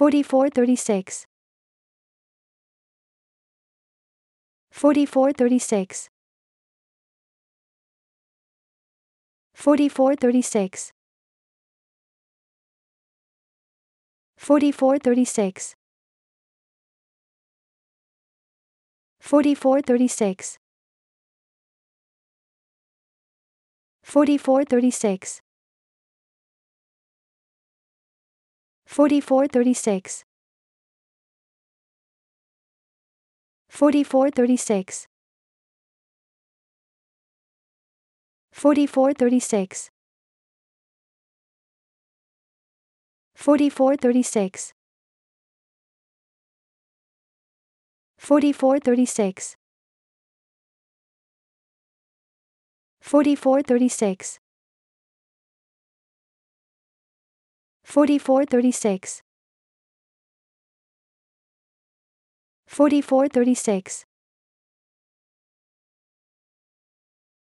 4436 4436 4436 4436 4436 4436 4436 4436 4436 4436 4436 4436 4436 4436